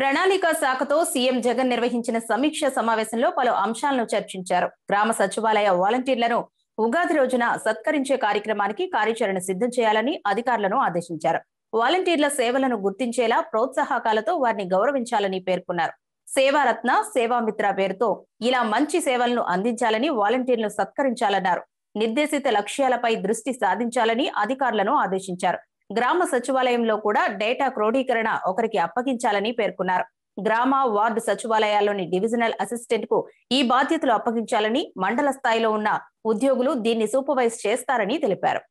ప్రణాళిక శాఖతో సీఎం జగన్ నిర్వహించిన సమీక్ష సమావేశంలో పలు అంశాలను చర్చించారు గ్రామ సచివాలయ వాలంటీర్లను ఉగాది రోజున సత్కరించే కార్యక్రమానికి కార్యాచరణ సిద్ధం చేయాలని అధికారులను ఆదేశించారు వాలంటీర్ల సేవలను గుర్తించేలా ప్రోత్సాహకాలతో వారిని గౌరవించాలని పేర్కొన్నారు సేవారత్న సేవామిత్ర పేరుతో ఇలా మంచి సేవలను అందించాలని వాలంటీర్లను సత్కరించాలన్నారు నిర్దేశిత లక్ష్యాలపై దృష్టి సాధించాలని అధికారులను ఆదేశించారు గ్రామ సచివాలయంలో కూడా డేటా క్రోడీకరణ ఒకరికి అప్పగించాలని పేర్కొన్నారు గ్రామ వార్డు సచివాలయాల్లోని డివిజనల్ అసిస్టెంట్ కు ఈ బాధ్యతలు అప్పగించాలని మండల స్థాయిలో ఉన్న ఉద్యోగులు దీన్ని సూపర్వైజ్ చేస్తారని తెలిపారు